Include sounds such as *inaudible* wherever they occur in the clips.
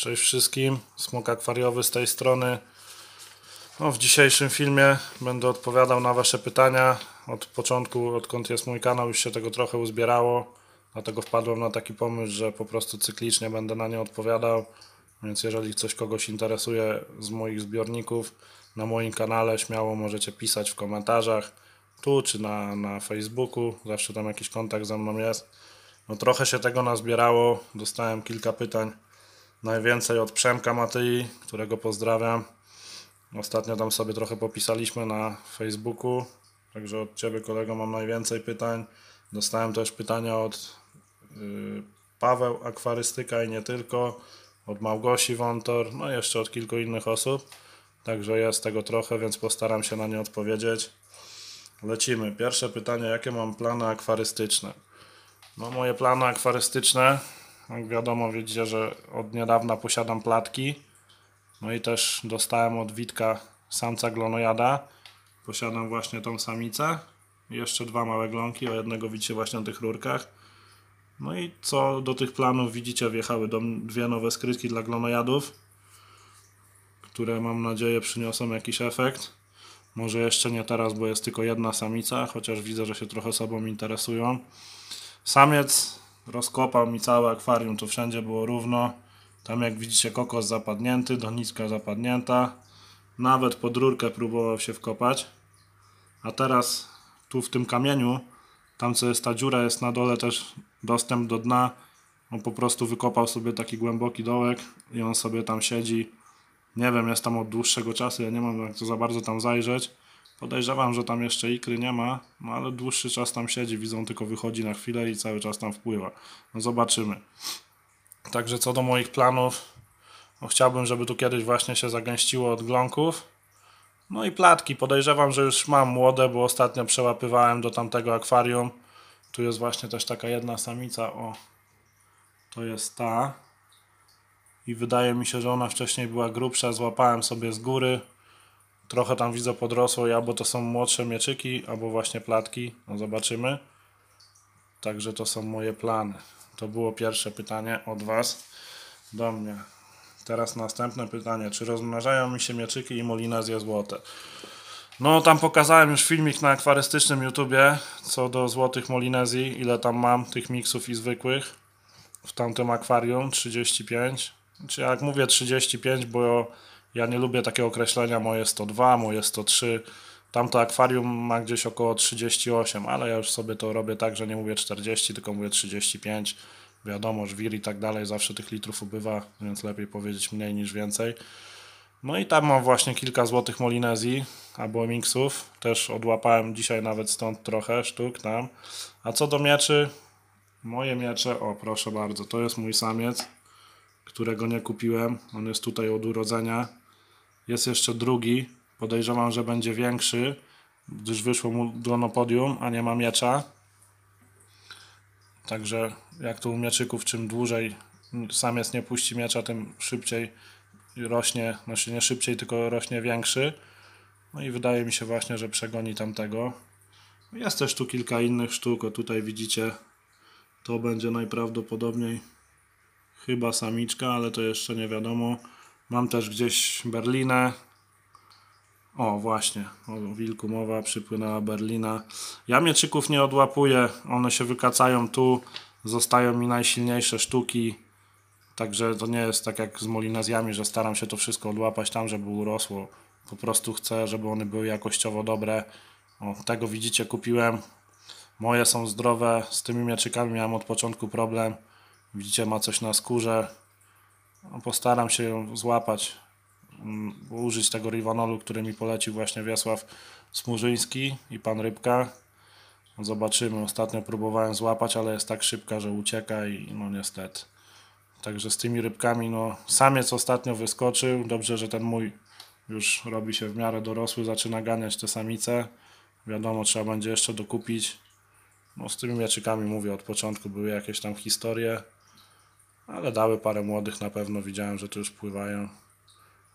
Cześć wszystkim, Smok Akwariowy z tej strony. No, w dzisiejszym filmie będę odpowiadał na Wasze pytania. Od początku, odkąd jest mój kanał, już się tego trochę uzbierało. Dlatego wpadłem na taki pomysł, że po prostu cyklicznie będę na nie odpowiadał. Więc jeżeli coś kogoś interesuje z moich zbiorników na moim kanale, śmiało możecie pisać w komentarzach tu czy na, na Facebooku. Zawsze tam jakiś kontakt ze mną jest. No trochę się tego nazbierało. Dostałem kilka pytań Najwięcej od Przemka Matyi, którego pozdrawiam. Ostatnio tam sobie trochę popisaliśmy na Facebooku, także od Ciebie kolego mam najwięcej pytań. Dostałem też pytania od y, Paweł Akwarystyka i nie tylko, od Małgosi Wątor, no i jeszcze od kilku innych osób. Także jest tego trochę, więc postaram się na nie odpowiedzieć. Lecimy. Pierwsze pytanie, jakie mam plany akwarystyczne? No moje plany akwarystyczne jak wiadomo, widzicie, że od niedawna posiadam platki. No i też dostałem od Witka samca glonojada. Posiadam właśnie tą samicę. jeszcze dwa małe glonki, o jednego widzicie właśnie na tych rurkach. No i co do tych planów, widzicie, wjechały do dwie nowe skrytki dla glonojadów, które mam nadzieję przyniosą jakiś efekt. Może jeszcze nie teraz, bo jest tylko jedna samica, chociaż widzę, że się trochę sobą interesują. Samiec Rozkopał mi całe akwarium, to wszędzie było równo. Tam jak widzicie kokos zapadnięty, doniczka zapadnięta. Nawet pod rurkę próbował się wkopać. A teraz tu w tym kamieniu, tam co jest ta dziura, jest na dole też dostęp do dna. On po prostu wykopał sobie taki głęboki dołek i on sobie tam siedzi. Nie wiem, jest tam od dłuższego czasu, ja nie mam jak to za bardzo tam zajrzeć. Podejrzewam, że tam jeszcze ikry nie ma, no ale dłuższy czas tam siedzi, widzą tylko wychodzi na chwilę i cały czas tam wpływa. No zobaczymy. Także co do moich planów, no chciałbym, żeby tu kiedyś właśnie się zagęściło od glonków. No i platki, podejrzewam, że już mam młode, bo ostatnio przełapywałem do tamtego akwarium. Tu jest właśnie też taka jedna samica, o, to jest ta. I wydaje mi się, że ona wcześniej była grubsza, złapałem sobie z góry. Trochę tam widzę podrosło i albo to są młodsze mieczyki, albo właśnie platki. No zobaczymy. Także to są moje plany. To było pierwsze pytanie od Was do mnie. Teraz następne pytanie. Czy rozmnażają mi się mieczyki i molinezje złote? No tam pokazałem już filmik na akwarystycznym YouTubie co do złotych molinezji, ile tam mam tych miksów i zwykłych w tamtym akwarium 35. Czy jak mówię 35, bo ja nie lubię takiego określenia moje 102, moje 103. Tamto akwarium ma gdzieś około 38, ale ja już sobie to robię tak, że nie mówię 40, tylko mówię 35. Wiadomo, żwir i tak dalej, zawsze tych litrów ubywa, więc lepiej powiedzieć mniej niż więcej. No i tam mam właśnie kilka złotych molinezji albo miksów. Też odłapałem dzisiaj nawet stąd trochę sztuk tam. A co do mieczy, moje miecze, o proszę bardzo, to jest mój samiec, którego nie kupiłem. On jest tutaj od urodzenia jest jeszcze drugi, podejrzewam, że będzie większy, gdyż wyszło mu dłono podium, a nie ma miecza. Także jak to u mieczyków, czym dłużej samiec nie puści miecza, tym szybciej rośnie, znaczy nie szybciej, tylko rośnie większy. No i wydaje mi się właśnie, że przegoni tamtego. Jest też tu kilka innych sztuk, o tutaj widzicie, to będzie najprawdopodobniej chyba samiczka, ale to jeszcze nie wiadomo. Mam też gdzieś Berlinę. O, właśnie, o wilku mowa, przypłynęła Berlina. Ja mieczyków nie odłapuję, one się wykacają tu, zostają mi najsilniejsze sztuki. Także to nie jest tak jak z molinezjami, że staram się to wszystko odłapać tam, żeby urosło. Po prostu chcę, żeby one były jakościowo dobre. O, tego widzicie, kupiłem. Moje są zdrowe, z tymi mieczykami miałem od początku problem. Widzicie, ma coś na skórze, no, postaram się ją złapać, mm, użyć tego Rivanolu, który mi polecił właśnie Wiesław Smurzyński i pan Rybka. Zobaczymy. Ostatnio próbowałem złapać, ale jest tak szybka, że ucieka i no niestety. Także z tymi rybkami, no samiec ostatnio wyskoczył. Dobrze, że ten mój już robi się w miarę dorosły, zaczyna ganiać te samice. Wiadomo, trzeba będzie jeszcze dokupić. No z tymi mieczykami mówię, od początku były jakieś tam historie ale dały parę młodych na pewno, widziałem, że tu już pływają.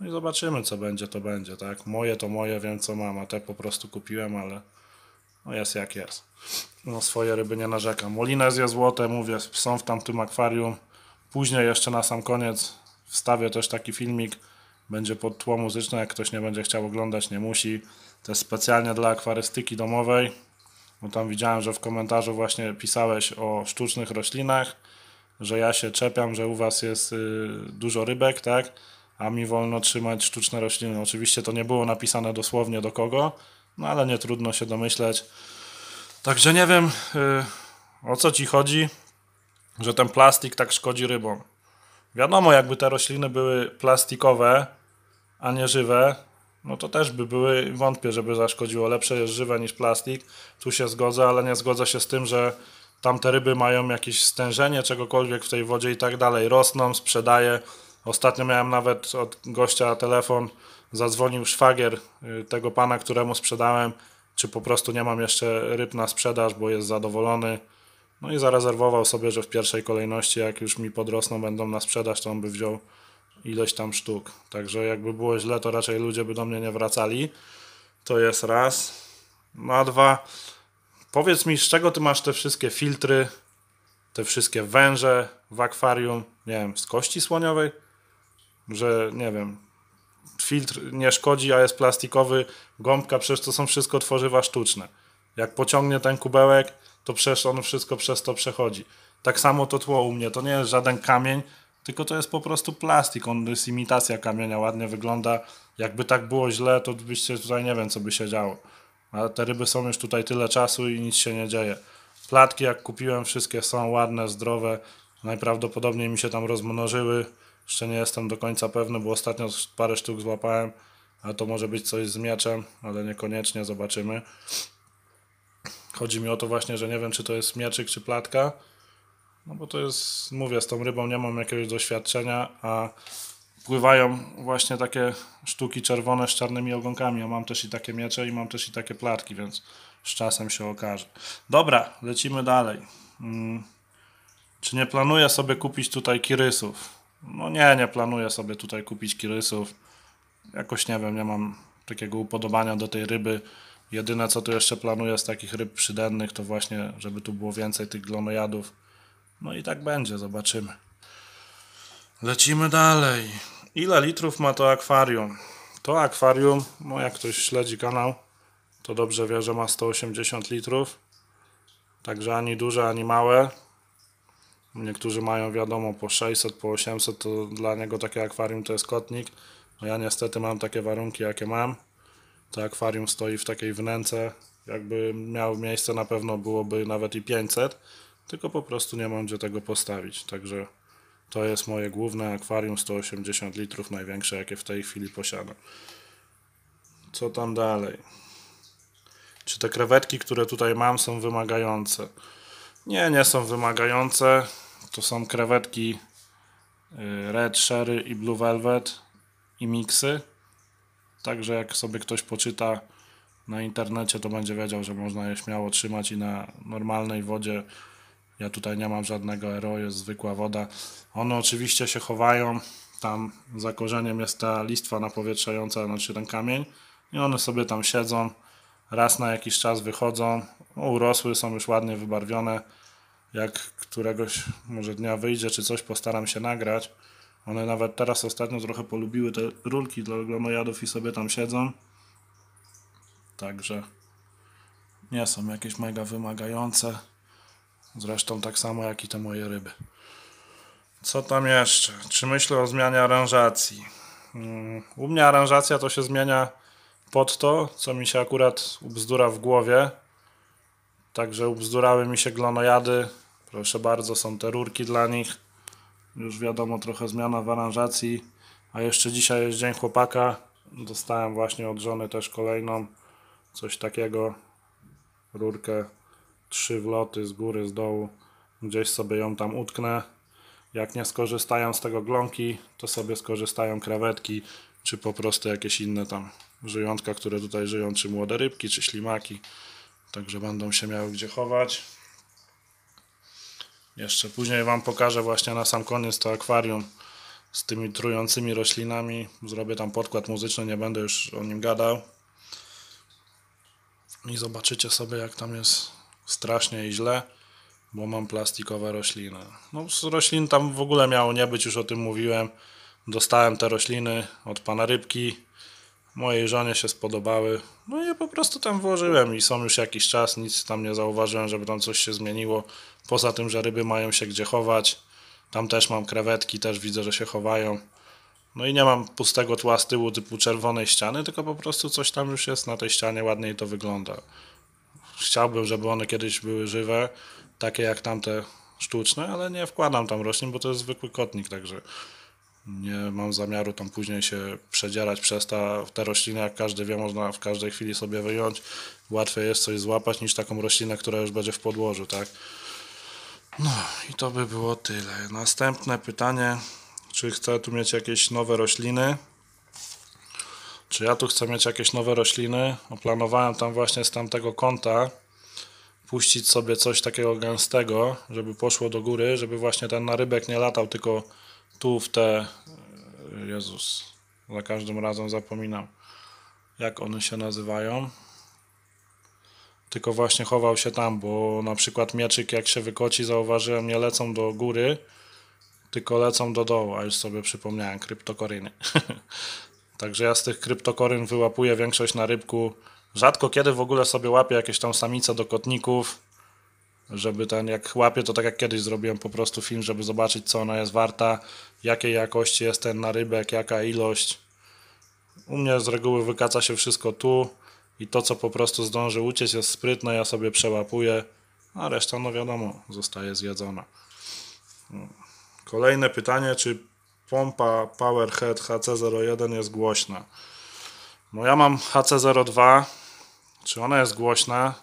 No i zobaczymy, co będzie, to będzie, tak? Moje to moje, wiem co mam, a te po prostu kupiłem, ale no jest jak jest. No swoje ryby nie narzekam. Molinezje złote, mówię, są w tamtym akwarium. Później jeszcze na sam koniec wstawię też taki filmik, będzie pod tło muzyczne, jak ktoś nie będzie chciał oglądać, nie musi. To jest specjalnie dla akwarystyki domowej, bo tam widziałem, że w komentarzu właśnie pisałeś o sztucznych roślinach że ja się czepiam, że u was jest y, dużo rybek, tak? A mi wolno trzymać sztuczne rośliny. Oczywiście to nie było napisane dosłownie do kogo, no ale nie trudno się domyśleć. Także nie wiem y, o co ci chodzi, że ten plastik tak szkodzi rybom. Wiadomo, jakby te rośliny były plastikowe, a nie żywe, no to też by były, wątpię, żeby zaszkodziło. Lepsze jest żywe niż plastik. Tu się zgodzę, ale nie zgodzę się z tym, że tamte ryby mają jakieś stężenie czegokolwiek w tej wodzie i tak dalej, rosną, sprzedaję. Ostatnio miałem nawet od gościa telefon, zadzwonił szwagier y, tego pana, któremu sprzedałem, czy po prostu nie mam jeszcze ryb na sprzedaż, bo jest zadowolony. No i zarezerwował sobie, że w pierwszej kolejności, jak już mi podrosną, będą na sprzedaż, to on by wziął ilość tam sztuk. Także jakby było źle, to raczej ludzie by do mnie nie wracali. To jest raz. No a dwa, Powiedz mi, z czego ty masz te wszystkie filtry, te wszystkie węże w akwarium, nie wiem, z kości słoniowej? Że, nie wiem, filtr nie szkodzi, a jest plastikowy, gąbka, przecież to są wszystko tworzywa sztuczne. Jak pociągnie ten kubełek, to przecież on wszystko przez to przechodzi. Tak samo to tło u mnie, to nie jest żaden kamień, tylko to jest po prostu plastik, on jest imitacja kamienia, ładnie wygląda. Jakby tak było źle, to byście tutaj nie wiem, co by się działo ale te ryby są już tutaj tyle czasu i nic się nie dzieje. Platki jak kupiłem, wszystkie są ładne, zdrowe, najprawdopodobniej mi się tam rozmnożyły, jeszcze nie jestem do końca pewny, bo ostatnio parę sztuk złapałem, a to może być coś z mieczem, ale niekoniecznie, zobaczymy. Chodzi mi o to właśnie, że nie wiem czy to jest mieczyk czy platka, no bo to jest, mówię, z tą rybą nie mam jakiegoś doświadczenia, a pływają właśnie takie sztuki czerwone z czarnymi ogonkami. Ja mam też i takie miecze i mam też i takie plarki, więc z czasem się okaże. Dobra, lecimy dalej. Hmm. Czy nie planuję sobie kupić tutaj kirysów? No nie, nie planuję sobie tutaj kupić kirysów. Jakoś nie wiem, nie mam takiego upodobania do tej ryby. Jedyne co tu jeszcze planuję z takich ryb przydennych to właśnie, żeby tu było więcej tych glonojadów. No i tak będzie, zobaczymy. Lecimy dalej. Ile litrów ma to akwarium? To akwarium, no jak ktoś śledzi kanał, to dobrze wie, że ma 180 litrów. Także ani duże, ani małe. Niektórzy mają wiadomo po 600, po 800, to dla niego takie akwarium to jest kotnik. No ja niestety mam takie warunki, jakie mam. To akwarium stoi w takiej wnęce. Jakby miał miejsce, na pewno byłoby nawet i 500, tylko po prostu nie mam gdzie tego postawić. Także to jest moje główne akwarium 180 litrów, największe jakie w tej chwili posiadam. Co tam dalej? Czy te krewetki, które tutaj mam, są wymagające? Nie, nie są wymagające. To są krewetki y, Red Sherry i Blue Velvet i miksy. Także jak sobie ktoś poczyta na internecie, to będzie wiedział, że można je śmiało trzymać i na normalnej wodzie ja tutaj nie mam żadnego ero, jest zwykła woda. One oczywiście się chowają, tam za korzeniem jest ta listwa napowietrzająca, znaczy ten kamień i one sobie tam siedzą, raz na jakiś czas wychodzą, no, urosły, są już ładnie wybarwione. Jak któregoś może dnia wyjdzie czy coś, postaram się nagrać. One nawet teraz ostatnio trochę polubiły te rulki dla glonojadów i sobie tam siedzą. Także nie są jakieś mega wymagające. Zresztą tak samo jak i te moje ryby. Co tam jeszcze? Czy myślę o zmianie aranżacji? Mm, u mnie aranżacja to się zmienia pod to, co mi się akurat ubzdura w głowie. Także ubzdurały mi się glonojady. Proszę bardzo, są te rurki dla nich. Już wiadomo, trochę zmiana w aranżacji. A jeszcze dzisiaj jest dzień chłopaka. Dostałem właśnie od żony też kolejną coś takiego. Rurkę trzy wloty z góry, z dołu. Gdzieś sobie ją tam utknę. Jak nie skorzystają z tego glonki, to sobie skorzystają krewetki, czy po prostu jakieś inne tam żyjątka, które tutaj żyją, czy młode rybki, czy ślimaki. Także będą się miały gdzie chować. Jeszcze później Wam pokażę właśnie na sam koniec to akwarium z tymi trującymi roślinami. Zrobię tam podkład muzyczny, nie będę już o nim gadał. I zobaczycie sobie jak tam jest strasznie i źle, bo mam plastikowe rośliny. No, z roślin tam w ogóle miało nie być, już o tym mówiłem. Dostałem te rośliny od pana rybki. Mojej żonie się spodobały. No i je po prostu tam włożyłem i są już jakiś czas, nic tam nie zauważyłem, żeby tam coś się zmieniło. Poza tym, że ryby mają się gdzie chować. Tam też mam krewetki, też widzę, że się chowają. No i nie mam pustego tła z tyłu typu czerwonej ściany, tylko po prostu coś tam już jest na tej ścianie, ładniej to wygląda chciałbym, żeby one kiedyś były żywe, takie jak tamte sztuczne, ale nie wkładam tam roślin, bo to jest zwykły kotnik, także nie mam zamiaru tam później się przedzierać przez ta, te rośliny, jak każdy wie, można w każdej chwili sobie wyjąć. Łatwiej jest coś złapać niż taką roślinę, która już będzie w podłożu, tak? No i to by było tyle. Następne pytanie, czy chcę tu mieć jakieś nowe rośliny? Czy ja tu chcę mieć jakieś nowe rośliny? Oplanowałem tam właśnie z tamtego kąta puścić sobie coś takiego gęstego, żeby poszło do góry, żeby właśnie ten narybek nie latał, tylko tu w te... E, Jezus, za każdym razem zapominam, jak one się nazywają. Tylko właśnie chował się tam, bo na przykład mieczyk jak się wykoci, zauważyłem, nie lecą do góry, tylko lecą do dołu, a już sobie przypomniałem, kryptokoryny. *laughs* Także ja z tych kryptokoryn wyłapuję większość na rybku. Rzadko kiedy w ogóle sobie łapię jakieś tam samice do kotników, żeby ten, jak łapię, to tak jak kiedyś zrobiłem po prostu film, żeby zobaczyć co ona jest warta, jakiej jakości jest ten narybek, jaka ilość. U mnie z reguły wykaca się wszystko tu i to co po prostu zdąży uciec jest sprytne, ja sobie przełapuję, a reszta no wiadomo zostaje zjedzona. No. Kolejne pytanie, czy pompa Powerhead HC01 jest głośna. No ja mam HC02. Czy ona jest głośna?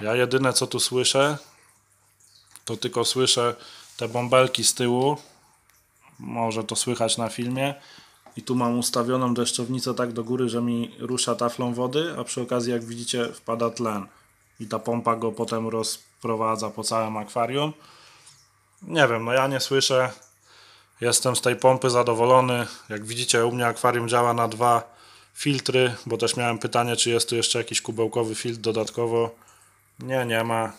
Ja jedyne co tu słyszę, to tylko słyszę te bąbelki z tyłu. Może to słychać na filmie. I tu mam ustawioną deszczownicę tak do góry, że mi rusza taflą wody, a przy okazji jak widzicie wpada tlen. I ta pompa go potem rozprowadza po całym akwarium. Nie wiem, no ja nie słyszę Jestem z tej pompy zadowolony. Jak widzicie, u mnie akwarium działa na dwa filtry, bo też miałem pytanie, czy jest tu jeszcze jakiś kubełkowy filtr dodatkowo. Nie, nie ma.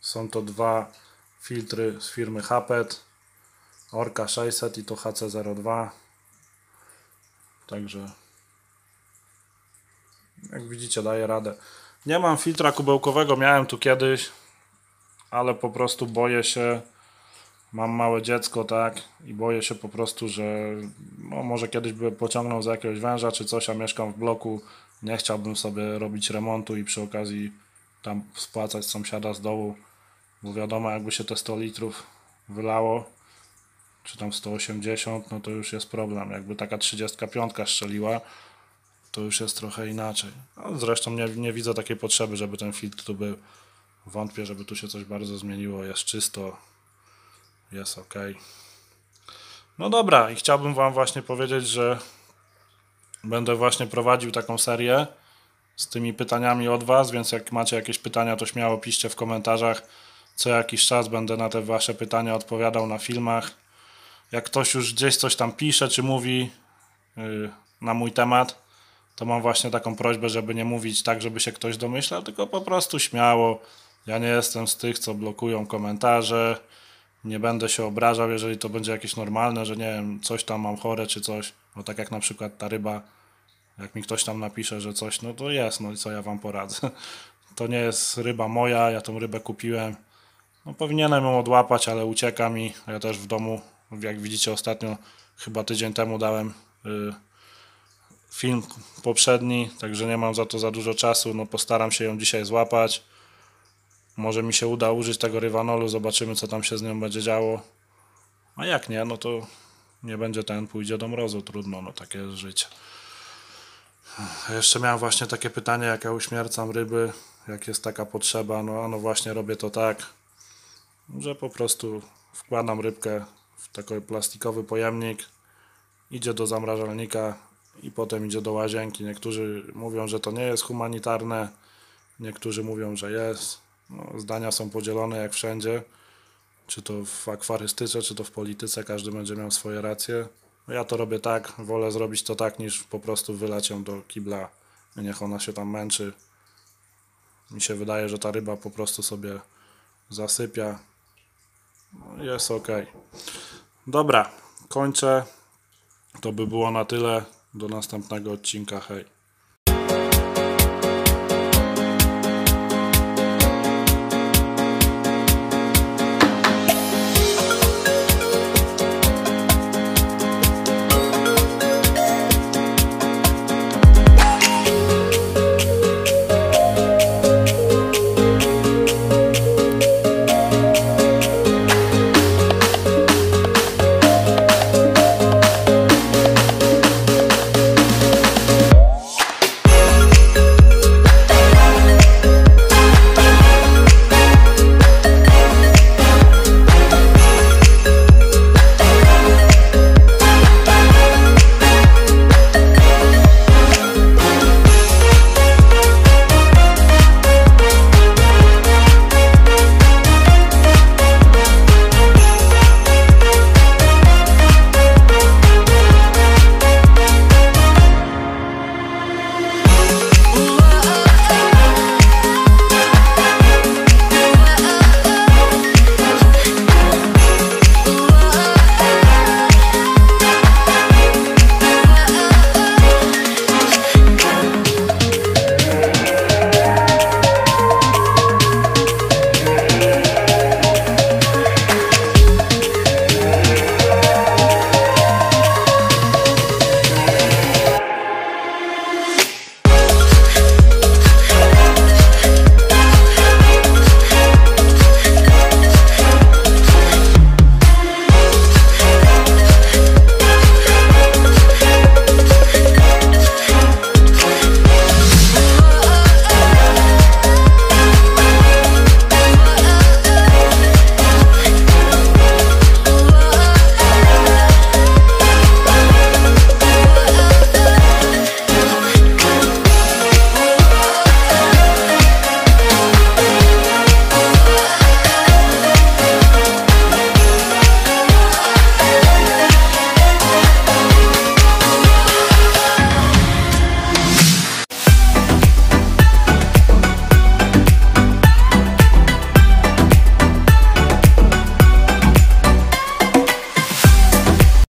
Są to dwa filtry z firmy Hapet. Orka 600 i to HC02. Także jak widzicie daje radę. Nie mam filtra kubełkowego, miałem tu kiedyś, ale po prostu boję się mam małe dziecko, tak, i boję się po prostu, że no, może kiedyś by pociągnął za jakiegoś węża czy coś, a mieszkam w bloku, nie chciałbym sobie robić remontu i przy okazji tam spłacać sąsiada z dołu, bo wiadomo, jakby się te 100 litrów wylało, czy tam 180, no to już jest problem. Jakby taka 35 strzeliła, to już jest trochę inaczej. No, zresztą nie, nie widzę takiej potrzeby, żeby ten filtr tu był. Wątpię, żeby tu się coś bardzo zmieniło. Jest czysto, jest ok. No dobra, i chciałbym Wam właśnie powiedzieć, że będę właśnie prowadził taką serię z tymi pytaniami od Was, więc jak macie jakieś pytania, to śmiało piszcie w komentarzach. Co jakiś czas będę na te Wasze pytania odpowiadał na filmach. Jak ktoś już gdzieś coś tam pisze czy mówi yy, na mój temat, to mam właśnie taką prośbę, żeby nie mówić tak, żeby się ktoś domyślał, tylko po prostu śmiało. Ja nie jestem z tych, co blokują komentarze nie będę się obrażał, jeżeli to będzie jakieś normalne, że nie wiem, coś tam mam chore czy coś, bo no tak jak na przykład ta ryba, jak mi ktoś tam napisze, że coś, no to jest, no i co ja wam poradzę. *laughs* To nie jest ryba moja, ja tą rybę kupiłem. No powinienem ją odłapać, ale ucieka mi, ja też w domu, jak widzicie ostatnio, chyba tydzień temu dałem y, film poprzedni, także nie mam za to za dużo czasu, no postaram się ją dzisiaj złapać. Może mi się uda użyć tego Rywanolu, zobaczymy co tam się z nią będzie działo. A jak nie, no to nie będzie ten, pójdzie do mrozu, trudno, no takie jest życie. Jeszcze miałem właśnie takie pytanie, jak ja uśmiercam ryby, jak jest taka potrzeba, no, no właśnie robię to tak, że po prostu wkładam rybkę w taki plastikowy pojemnik, idzie do zamrażalnika i potem idzie do łazienki. Niektórzy mówią, że to nie jest humanitarne, niektórzy mówią, że jest. No, zdania są podzielone jak wszędzie, czy to w akwarystyce, czy to w polityce, każdy będzie miał swoje racje. Ja to robię tak, wolę zrobić to tak, niż po prostu wylać ją do kibla. Niech ona się tam męczy. Mi się wydaje, że ta ryba po prostu sobie zasypia. No, jest ok. Dobra, kończę. To by było na tyle. Do następnego odcinka. Hej.